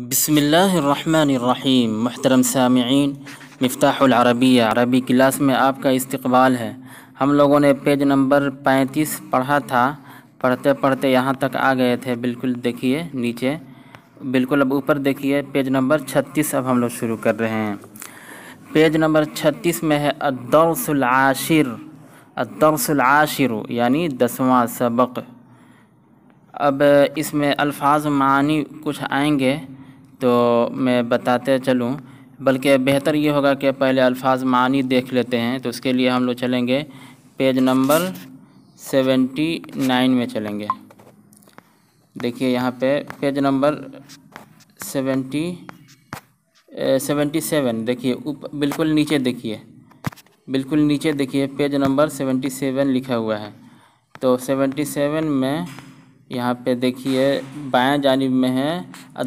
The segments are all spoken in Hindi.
बसमीम महतरम सामीन मफ्ताहरबी अरबी क्लास में आपका इस्तबाल है हम लोगों ने पेज नंबर पैंतीस पढ़ा था पढ़ते पढ़ते यहाँ तक आ गए थे बिल्कुल देखिए नीचे बिल्कुल अब ऊपर देखिए पेज नंबर छत्तीस अब हम लोग शुरू कर रहे हैं पेज नंबर छत्तीस में है अदरसलाशिर अदरसलाशिर यानी दसवां सबक अब इसमें अल्फाज मानी कुछ आएंगे तो मैं बताते चलूँ बल्कि बेहतर ये होगा कि पहले अल्फाज मानी देख लेते हैं तो उसके लिए हम लोग चलेंगे पेज नंबर सेवेंटी नाइन में चलेंगे देखिए यहाँ पे page number seventy seventy seven देखिए उप बिल्कुल नीचे देखिए बिल्कुल नीचे देखिए पेज नंबर सेवेंटी सेवन लिखा हुआ है तो सेवेंटी सेवन में यहाँ पे देखिए बाएं जानब में है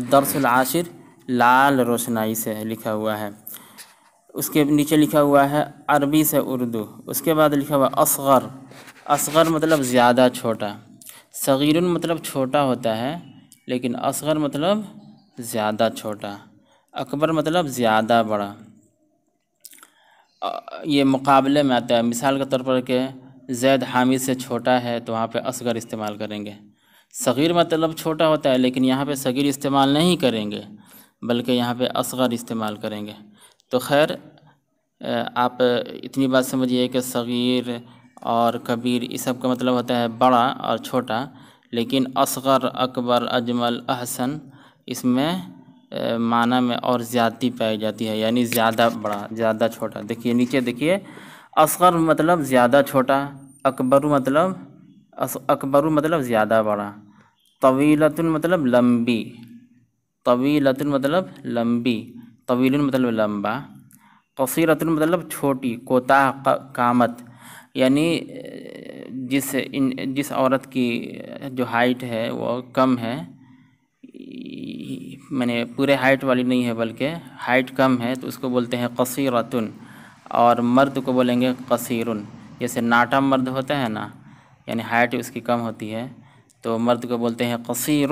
दरसल आशिर लाल रोशनाई से लिखा हुआ है उसके नीचे लिखा हुआ है अरबी से उर्दू उसके बाद लिखा हुआ असगर असगर मतलब ज़्यादा छोटा सगीर मतलब छोटा होता है लेकिन असगर मतलब ज़्यादा छोटा अकबर मतलब ज़्यादा बड़ा ये मुकाबले में आता है मिसाल के तौर पर के जैद हामिद से छोटा है तो वहाँ पे असगर इस्तेमाल करेंगे सग़ीर मतलब छोटा होता है लेकिन यहाँ पे सग़ीर इस्तेमाल नहीं करेंगे बल्कि यहाँ पे असगर इस्तेमाल करेंगे तो खैर आप इतनी बात समझिए कि सग़ीर और कबीर इस सब का मतलब होता है बड़ा और छोटा लेकिन असगर अकबर अजमल अहसन इसमें माना में और ज़्यादती पाई जाती है यानी ज़्यादा बड़ा ज़्यादा छोटा देखिए नीचे देखिए असगर मतलब ज़्यादा छोटा अकबर मतलब अकबर मतलब ज़्यादा बड़ा तवीलतुल मतलब लंबी तवीलतुल मतलब लंबी तवील मतलब लंबा कसीरत मतलब छोटी कोताह कामत यानी जिस इन जिस औरत की जो हाइट है वो कम है मैंने पूरे हाइट वाली नहीं है बल्कि हाइट कम है तो उसको बोलते हैं कसीरतन और मर्द को बोलेंगे कसीरन जैसे नाटा मर्द होता है ना यानी हाइट उसकी कम होती है तो मर्द को बोलते हैं कसीर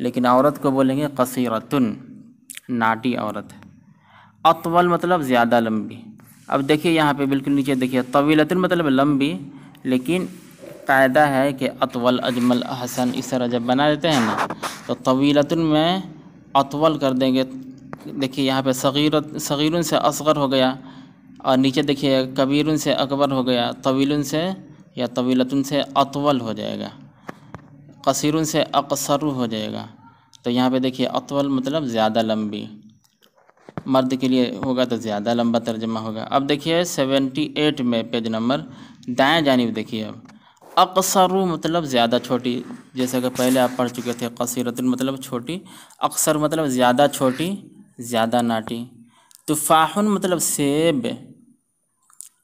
लेकिन औरत को बोलेंगे कसीरतन नाटी औरत अतवल मतलब ज़्यादा लंबी अब देखिए यहाँ पे बिल्कुल नीचे देखिए तवीलतन मतलब लंबी लेकिन कायदा है कि अतवल अजमल हसन इस तरह जब बना देते हैं ना तो तवीलतन में अतवल कर देंगे देखिए यहाँ पे सगीरत सगीरुन से असगर हो गया और नीचे देखिए कबीरुन से अकबर हो गया तवील से या तवीलतन से अतवल हो जाएगा कसर से अक्सर हो जाएगा तो यहाँ पे देखिए अतवल मतलब ज़्यादा लंबी मर्द के लिए होगा तो ज़्यादा लंबा तर्जमा होगा अब देखिए सेवेंटी एट में पेज नंबर दाएँ जानब देखिए अब अक्सर मतलब ज़्यादा छोटी जैसा कि पहले आप पढ़ चुके थे कसरत मतलब छोटी अक्सर मतलब ज़्यादा छोटी ज़्यादा नाटी तुफाहन मतलब सेब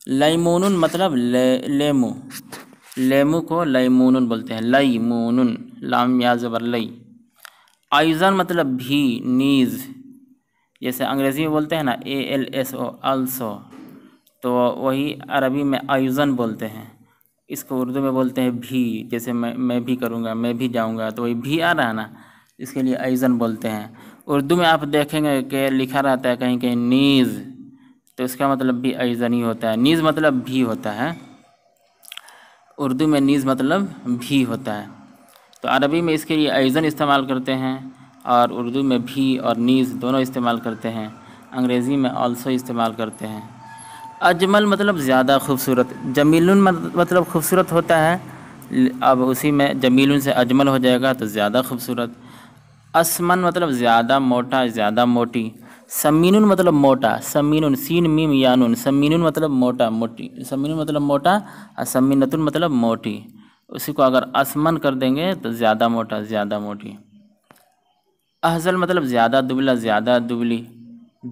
लईमोन मतलब ले, लेमो लेमो को लईमोन बोलते हैं मोन लाम या ज़बर लई आइजन मतलब भी नीज़ जैसे अंग्रेज़ी में बोलते हैं ना A L S O also तो वही अरबी में आयुजन बोलते हैं इसको उर्दू में बोलते हैं भी जैसे मैं मैं भी करूँगा मैं भी जाऊँगा तो वही भी आ रहा है ना इसके लिए आयुजन बोलते हैं उर्दू में आप देखेंगे कि लिखा रहता है कहीं कहीं नीज़ तो इसका मतलब भी अजन ही होता है नीज़ मतलब भी होता है उर्दू में नीज़ मतलब भी होता है तो अरबी में इसके लिए अजन इस्तेमाल करते हैं और उर्दू में भी और नीज़ दोनों इस्तेमाल करते हैं अंग्रेज़ी में ऑल्सो इस्तेमाल करते हैं अजमल मतलब ज़्यादा खूबसूरत जमील मतलब खूबसूरत होता है अब उसी में जमील से अजमल हो जाएगा तो ज़्यादा खूबसूरत असमन मतलब ज़्यादा मोटा ज़्यादा मोटी सम्मीनुन मतलब मोटा सम्मीनुन सीन मीम यानुन सम्मीनुन मतलब मोटा मोटी सम्मीनुन मतलब मोटा और सम्मीनतुन मतलब मोटी उसी को अगर असमन कर देंगे तो ज़्यादा मोटा ज़्यादा मोटी अहजल मतलब ज़्यादा दुबला ज़्यादा दुबली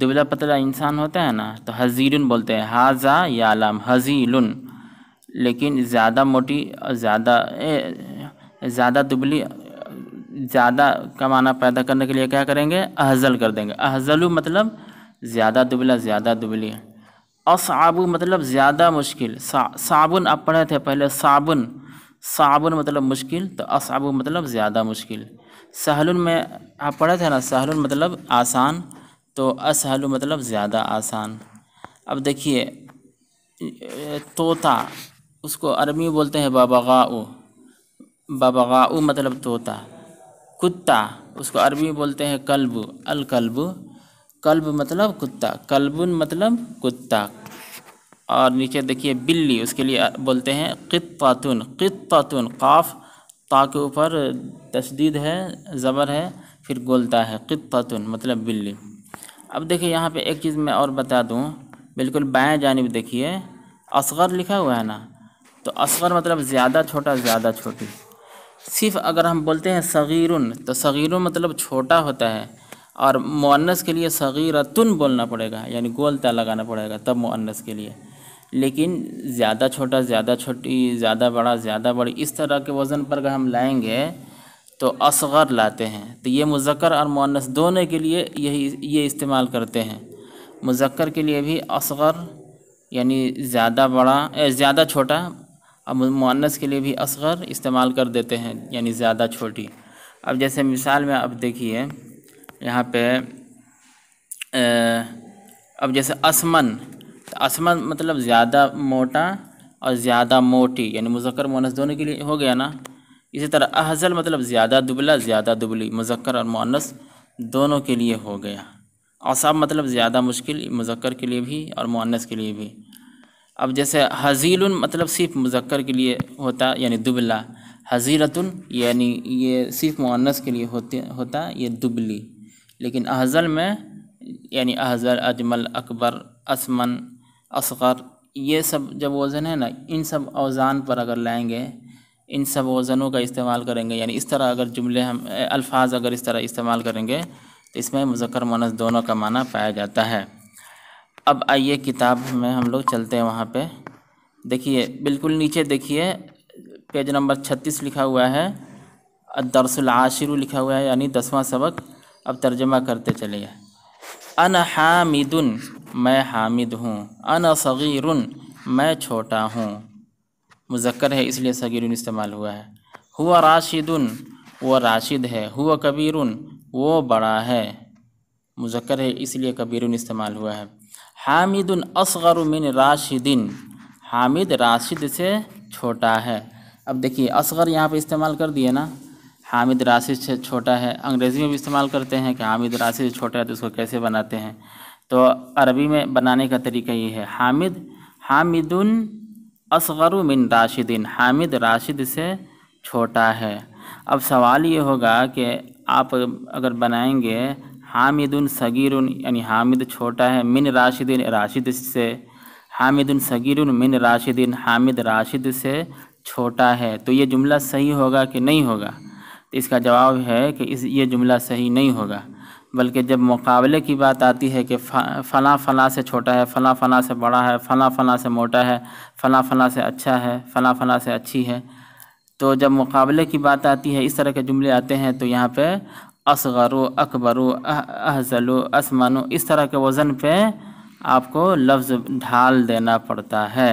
दुबला पतला इंसान होता है ना तो हजीरुन बोलते हैं हाजा यालम हजीलुन लेकिन ज़्यादा मोटी और ज़्यादा ज़्यादा दुबली ज़्यादा कमाना पैदा करने के लिए क्या करेंगे अहजल कर देंगे अहजलु मतलब ज़्यादा दुबला ज़्यादा दुबली असाबु मतलब ज़्यादा मुश्किल सा, साबुन आप पढ़े थे पहले साबुन साबुन मतलब मुश्किल तो असाबु मतलब ज़्यादा मुश्किल सहलुन में आप पढ़े थे ना सहलुन मतलब आसान तो असहलु मतलब ज़्यादा आसान अब देखिए तोता उसको अरबी बोलते हैं बाबा गाऊ मतलब तोता कुत्ता उसको अरबी में बोलते हैं कल्ब अल कल्ब कल्ब मतलब कुत्ता कल्बुन मतलब कुत्ता और नीचे देखिए बिल्ली उसके लिए बोलते हैं क़त्तातुन क़त्तातुन काफ़ ता के ऊपर तशदीद है ज़बर है फिर गोलता है क़त्तातुन मतलब बिल्ली अब देखिए यहाँ पे एक चीज़ मैं और बता दूँ बिल्कुल बाएं जानब देखिए असगर लिखा हुआ है ना तो असगर मतलब ज़्यादा छोटा ज़्यादा छोटी सिर्फ अगर हम बोलते हैं सग़ीर तो सग़ीर मतलब छोटा होता है और मुनस के लिए सग़ीरतुन बोलना पड़ेगा यानी गोलता लगाना पड़ेगा तब मुनस के लिए लेकिन ज़्यादा छोटा ज़्यादा छोटी ज़्यादा बड़ा ज़्यादा बड़ी इस तरह के वज़न पर अगर हम लाएंगे तो असगर लाते हैं तो ये मुजक्र और मुनस दोनों के लिए यही ये इस्तेमाल करते हैं मुजक्र के लिए भी असगर यानी ज़्यादा बड़ा ज़्यादा छोटा अब मुनस के लिए भी असगर इस्तेमाल कर देते हैं यानी ज़्यादा छोटी अब जैसे मिसाल में अब देखिए यहाँ पे अब जैसे असमन तो असमन मतलब ज़्यादा मोटा और ज़्यादा मोटी यानी मुजक्र मुनस दोनों के लिए हो गया ना इसी तरह अहजल मतलब ज़्यादा दुबला ज़्यादा दुबली मुजक्र और मुनस दोनों के लिए हो गया असाब मतलब ज़्यादा मुश्किल मुजक्र के लिए भी और मुनस के लिए भी अब जैसे हजील मतलब सिर्फ मुजक्कर के लिए होता यानी दुबला हजीरतन यानी ये सिर्फ मुनस के लिए होते होता ये दुबली लेकिन अहजल में यानी अहजल अजमल अकबर असमन असगर ये सब जब वज़न है ना इन सब अवज़ान पर अगर लाएंगे इन सब वज़नों का इस्तेमाल करेंगे यानी इस तरह अगर जुमले हम अल्फाज अगर इस तरह इस्तेमाल करेंगे तो इसमें मुजक्र मनस दोनों का माना पाया जाता है अब आइए किताब में हम लोग चलते हैं वहाँ पे देखिए बिल्कुल नीचे देखिए पेज नंबर छत्तीस लिखा हुआ है दरसल आशिर लिखा हुआ है यानी दसवां सबक अब तर्जमा करते चलिए अन हामिद मैं हामिद हूँ अन सग़ीर मैं छोटा हूँ मुजक्र है इसलिए सगीर इस्तेमाल हुआ है हुआ राशिदुन वो राशिद है हुआ कबीर वो बड़ा है मुजक्र है इसलिए कबीर इस्तेमाल हुआ है हामिद असगर मिन राशिदिन हामिद राशिद से छोटा है अब देखिए असगर यहाँ पे इस्तेमाल कर दिए ना हामिद राशिद से छोटा है अंग्रेज़ी में भी इस्तेमाल करते हैं कि हामिद राशिद से छोटा है तो उसको कैसे बनाते हैं तो अरबी में बनाने का तरीका ये है हामिद हामिदुन असगर मिन राशिदिन हामिद राशिद से छोटा है अब सवाल ये होगा कि आप अगर बनाएंगे हामिदुन सगीरुन यानी हामिद छोटा है मिन राशिदिन राशिद से हामिदुन सगीरुन मिन राशिदिन हामिद राशिद से छोटा है तो ये जुमला सही होगा कि नहीं होगा तो इसका जवाब है कि इस ये जुमला सही नहीं होगा बल्कि जब मुकाबले की बात आती है कि फ़लाँ फ़लाँ से छोटा है फला फ़लाँ से बड़ा है फला फ़लाँ से मोटा है फ़लाँ फ़लाँ से अच्छा है फ़लाँ फ़लाँ से अच्छी है तो जब मुकाबले की बात आती है इस तरह के जुमले आते हैं तो यहाँ पे असगर अकबर अहजलो असमानो इस तरह के वज़न पे आपको लफ्ज़ ढाल देना पड़ता है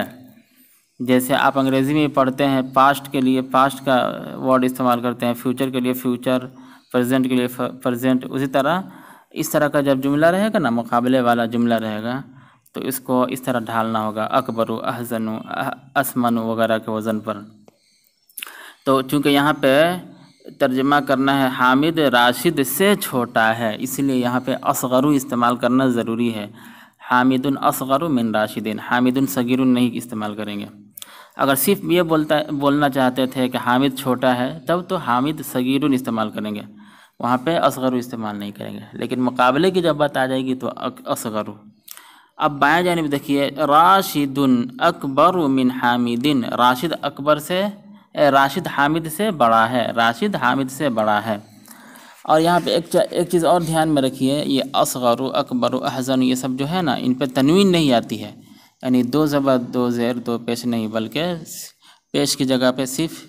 जैसे आप अंग्रेज़ी में पढ़ते हैं पास्ट के लिए पास्ट का वर्ड इस्तेमाल करते हैं फ्यूचर के लिए फ्यूचर प्रेजेंट के लिए प्रेजेंट उसी तरह इस तरह का जब जुमला रहेगा ना मुकाबले वाला जुमला रहेगा तो इसको इस तरह ढालना होगा अकबर अहज़न असमन वगैरह के वज़न पर तो चूँकि यहाँ पर तर्जमा करना है हामिद राशिद से छोटा है इसलिए यहाँ पे असगरु इस्तेमाल करना ज़रूरी है हामिदन असगरु मिन राशिदिन हामिदन सगीर नहीं इस्तेमाल करेंगे अगर सिर्फ ये बोलता बोलना चाहते थे कि हामिद छोटा है तब तो हामिद सगीर इस्तेमाल करेंगे वहाँ पे असगरु इस्तेमाल नहीं करेंगे लेकिन मुकाबले की जब बात आ जाएगी तो असगरु अब बाएँ जानब देखिए राशिदन अकबर मिन हामिदिन राशिद अकबर से राशिद हामिद से बड़ा है राशिद हामिद से बड़ा है और यहाँ पे एक एक चीज़ और ध्यान में रखिए ये असगर अकबर अहजन ये सब जो है ना इन पर तनवीन नहीं आती है यानी दो ज़बर दो ज़ेर दो पेश नहीं बल्कि पेश की जगह पे सिर्फ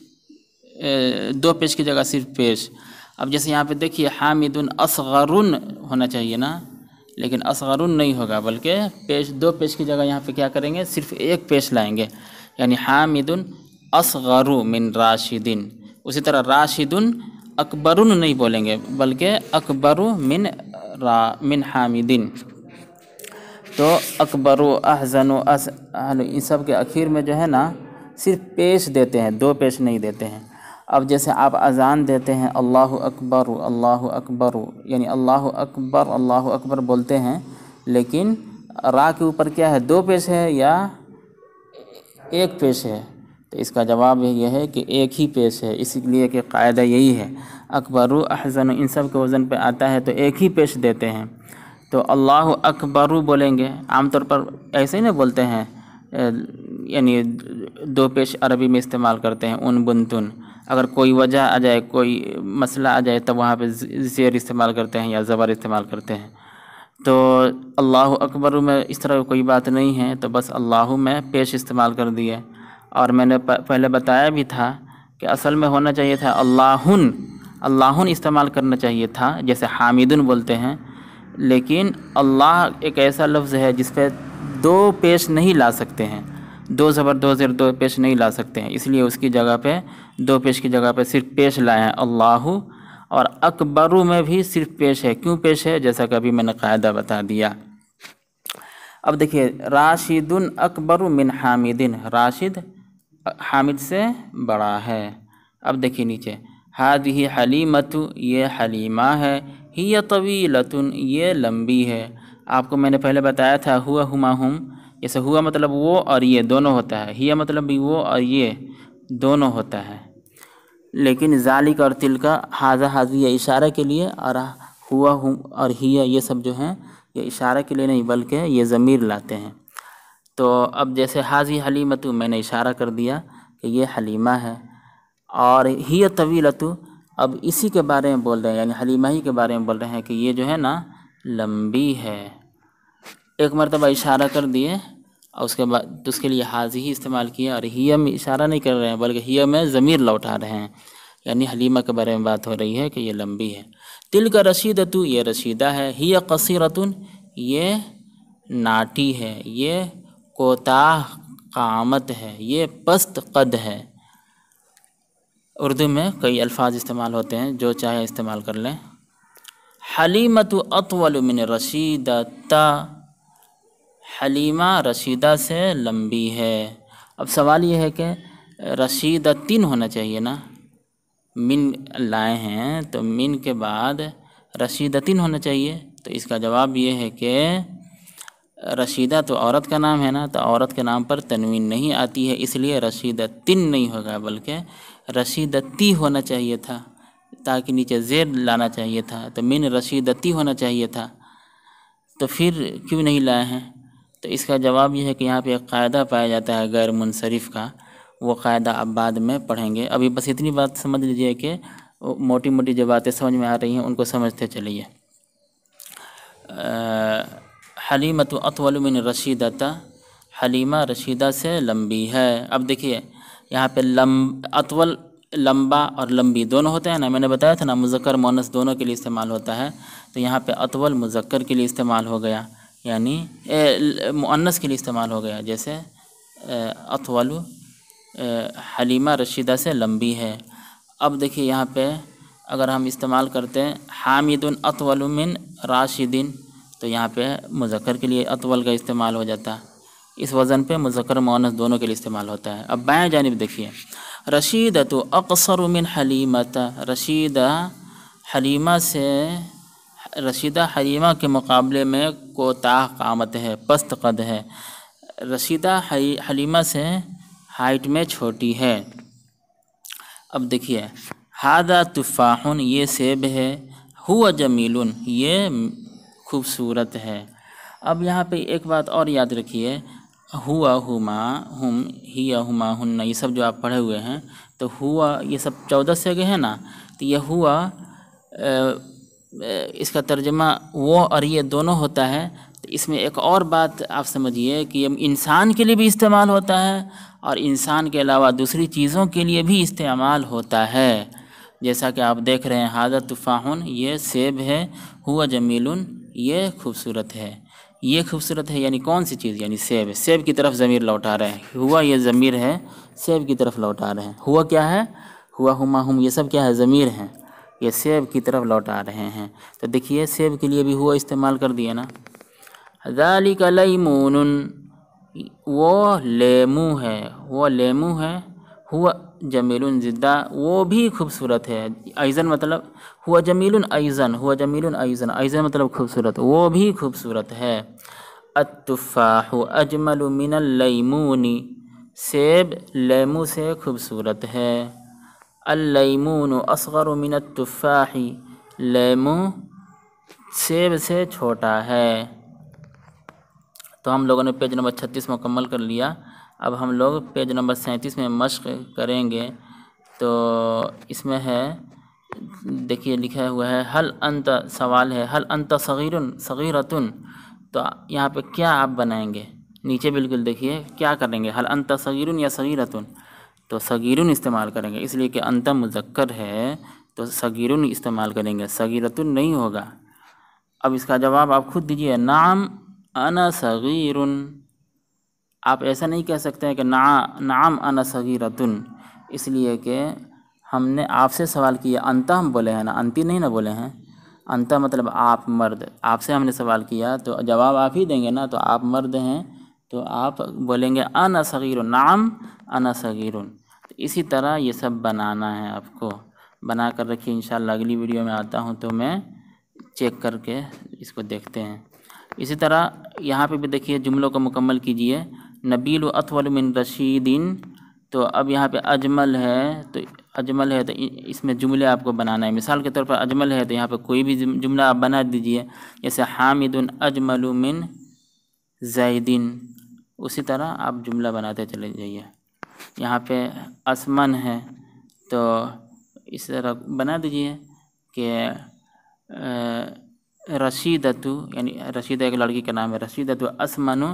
दो पेश की जगह सिर्फ पेश अब जैसे यहाँ पे देखिए हामिद असगर होना चाहिए ना लेकिन असगरुन नहीं होगा बल्कि पेश दो पेश की जगह यहाँ पे क्या करेंगे सिर्फ एक पेश लाएंगे यानी हामिद असगरु मिन राशिदिन उसी तरह राशिदुन अकबरुन नहीं बोलेंगे बल्कि अकबरु मिन रा मिन हामिदिन तो अकबरु अहजन अस इन सब के आखिर में जो है ना सिर्फ पेश देते हैं दो पेश नहीं देते हैं अब जैसे आप अजान देते हैं अल्लाह अकबर अल्लाह अकबर यानी अल्लाह अकबर अल्लाह अकबर बोलते हैं लेकिन रा के ऊपर क्या है दो पेश है या एक पेश है तो इसका जवाब यह है कि एक ही पेश है इसलिए कि कायदा यही है अकबर अहसन इन सब के वज़न पे आता है तो एक ही पेश देते हैं तो अल्लाह अकबर बोलेंगे आमतौर पर ऐसे ही ना बोलते हैं यानी दो पेश अरबी में इस्तेमाल करते हैं उन बुन तुन अगर कोई वजह आ जाए कोई मसला आ जाए तब वहाँ पे जेर इस्तेमाल करते हैं या ज़बर इस्तेमाल करते हैं तो अल्लाह अकबर में इस तरह कोई बात नहीं है तो बस अल्लाह में पेश इस्तेमाल कर दिया और मैंने पहले बताया भी था कि असल में होना चाहिए था अल्लाहुन अल्लाहुन इस्तेमाल करना चाहिए था जैसे हामिदुन बोलते हैं लेकिन अल्लाह एक ऐसा लफ्ज़ है जिस पर दो पेश नहीं ला सकते हैं दो ज़बर दो ज़र दो पेश नहीं ला सकते हैं इसलिए उसकी जगह पे दो पेश की जगह पे सिर्फ पेश लाए हैं अल्लाह और अकबरु में भी सिर्फ पेश है क्यों पेश है जैसा कि अभी मैंने कायदा बता दिया अब देखिए राशिदुन अकबरु मिन हामिदिन राशिद हामिद से बड़ा है अब देखिए नीचे हाद ही हलीमत ये हलीमा है ही या तवीलतन ये लंबी है आपको मैंने पहले बताया था हुआ हुमा हम जैसे हुआ मतलब वो और ये दोनों होता है हिया मतलब भी वो और ये दोनों होता है लेकिन जालिक और तिलका हाजा हाजी या इशारा के लिए और हुआ हूँ और हिया ये सब जो हैं ये इशारा के लिए नहीं बल्कि ये ज़मीर लाते हैं तो अब जैसे हाजी हलीमतु मैंने इशारा कर दिया कि ये हलीमा है और ही तवीलतु अब इसी के बारे में बोल रहे हैं यानी हलीमा ही के बारे में बोल रहे हैं कि ये जो है ना लंबी है एक मरतबा इशारा कर दिए और उसके बाद तो उसके लिए हाजी ही इस्तेमाल किया और ही में इशारा नहीं कर रहे हैं बल्कि ही में ज़मीर लौटा रहे हैं यानी हलीमा के बारे में बात हो रही है कि ये लंबी है तिल का तो ये रशीदा है ही कसीरतुन ये नाटी है ये कोताह कामत है ये पस्त कद है उर्दू में कई अल्फाज इस्तेमाल होते हैं जो चाहे इस्तेमाल कर लें हलीमत अतवल मिन रशीदा हलीमा रशीदा से लंबी है अब सवाल यह है कि रशीदा तीन होना चाहिए ना मिन लाए हैं तो मिन के बाद रशीदा तीन होना चाहिए तो इसका जवाब ये है कि रशीदा तो औरत का नाम है ना तो औरत के नाम पर तनवीन नहीं आती है इसलिए रशीदा तिन नहीं होगा बल्कि रशीदती होना चाहिए था ताकि नीचे जेर लाना चाहिए था तो मिन रशीदती होना चाहिए था तो फिर क्यों नहीं लाए हैं तो इसका जवाब यह है कि यहाँ पे एक कायदा पाया जाता है गैर मुनसरफ का वो कायदा अब बाद में पढ़ेंगे अभी बस इतनी बात समझ लीजिए कि मोटी मोटी जो बातें समझ में आ रही हैं उनको समझते चलिए हलीमत तो अतवलमिन रशीदा हलीमा रशीदा से लंबी है अब देखिए यहाँ पे लम अतवल लंबा और लंबी दोनों होते हैं ना मैंने बताया था ना मुजक्कर मोनस दोनों के लिए इस्तेमाल होता है तो यहाँ पे अतवल मुजक्कर के लिए इस्तेमाल हो गया यानी मुअन्नस के लिए इस्तेमाल हो गया जैसे अतवल हलीमा रशीदा से लंबी है अब देखिए यहाँ पे अगर हम इस्तेमाल करते हैं हामिदन अतवलमिन राशिदिन तो यहाँ पे मुजक्र के लिए अतवल का इस्तेमाल हो जाता है इस वज़न पे मुजक्र मोनस दोनों के लिए इस्तेमाल होता है अब बाएँ जानब देखिए रशीद तो अक्सर उमिन हलीमत रशीद हलीमा से रशीदा हलीमा के मुकाबले में कोताह कामत है पस्त कद है रशीदा हलीमा से हाइट में छोटी है अब देखिए हादा तुफ़ाहन ये सेब है हुआ जमीलुन ये खूबसूरत है अब यहाँ पे एक बात और याद रखिए हुआ हुमा हम हिया हुमा हन्ना ये सब जो आप पढ़े हुए हैं तो हुआ ये सब चौदह से गए हैं ना तो यह हुआ इसका तर्जमा वो और ये दोनों होता है तो इसमें एक और बात आप समझिए कि ये इंसान के लिए भी इस्तेमाल होता है और इंसान के अलावा दूसरी चीज़ों के लिए भी इस्तेमाल होता है जैसा कि आप देख रहे हैं हाजत तुफ़ाहन ये सेब है हुआ जमीलुन ये खूबसूरत है ये खूबसूरत है यानी कौन सी चीज़ यानी सेब सेब की तरफ ज़मीर लौटा रहे हैं हुआ ये ज़मीर है सेब की तरफ लौटा रहे हैं हुआ क्या है हुआ हुमा हम ये सब क्या है ज़मीर हैं ये सेब की तरफ लौटा रहे हैं तो देखिए सेब के लिए भी हुआ इस्तेमाल कर दिया ना का लईमून वो लेमू है वो लेमू है हुआ जमील ज़िद्दा वो भी खूबसूरत है ऐज़न मतलब हुआ जमील ऐज़न हुआ जमील ऐज़न ऐज़न मतलब खूबसूरत वो भी खूबसूरत है अतुफ़ाह अजमल मिनल सेब लेमू से खूबसूरत है अलमून असगर मिन तफ़ाही लेमू सेब से छोटा है तो हम लोगों ने पेज नंबर छत्तीस मुकम्मल कर लिया अब हम लोग पेज नंबर सैंतीस में मश्क करेंगे तो इसमें है देखिए लिखा हुआ है हल अंत सवाल है हल अंत सगीर सगीरतन तो यहाँ पे क्या आप बनाएंगे नीचे बिल्कुल देखिए क्या करेंगे हल अंत सगीर या सगीरतन तो सगीरन इस्तेमाल करेंगे इसलिए कि अंत मुजक्कर है तो सगीरन इस्तेमाल करेंगे सगीरतन नहीं होगा अब इसका जवाब आप खुद दीजिए नाम अना सगीरन आप ऐसा नहीं कह सकते हैं कि ना नाम अन सगीरतुन इसलिए कि हमने आपसे सवाल किया अंत हम बोले हैं ना अंति नहीं ना बोले हैं अंत मतलब आप मर्द आपसे हमने सवाल किया तो जवाब आप ही देंगे ना तो आप मर्द हैं तो आप बोलेंगे अन सगीर नाम अन सगीर तो इसी तरह ये सब बनाना है आपको बना कर रखिए इन अगली वीडियो में आता हूँ तो मैं चेक करके इसको देखते हैं इसी तरह यहाँ पे भी देखिए जुमलों को मुकम्मल कीजिए नबील अतवल मिन रशीदिन तो अब यहाँ पे अजमल है तो अजमल है तो इसमें जुमले आपको बनाना है मिसाल के तौर पर अजमल है तो यहाँ पर कोई भी जुमला आप बना दीजिए जैसे हामिदन अजमल मिन जैदिन उसी तरह आप जुमला बनाते चले जाइए यहाँ पे असमन है तो इस तरह बना दीजिए कि रशीदतु यानी रशीद एक लड़की का नाम है रशीदतु असमनु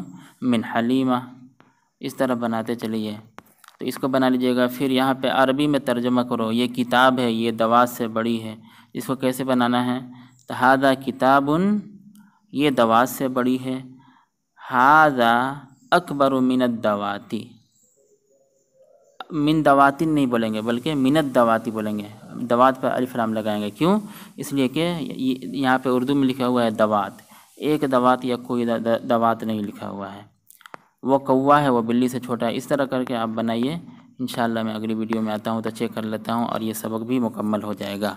मिन हलीमा इस तरह बनाते चलिए तो इसको बना लीजिएगा फिर यहाँ पे अरबी में तर्जमा करो ये किताब है ये दवा से बड़ी है इसको कैसे बनाना है तहादा तो किताबुन ये दवा से बड़ी है हादा अकबर मिनत दवाती मिन दवातिन नहीं बोलेंगे बल्कि मिनत दवाती बोलेंगे दवात पर अलिफ्राम लगाएंगे क्यों इसलिए कि यहाँ पे उर्दू में लिखा हुआ है दवात एक दवात या कोई दवात नहीं लिखा हुआ है वो कौवा है वो बिल्ली से छोटा है इस तरह करके आप बनाइए इन मैं अगली वीडियो में आता हूँ तो चेक कर लेता हूँ और ये सबक भी मुकम्मल हो जाएगा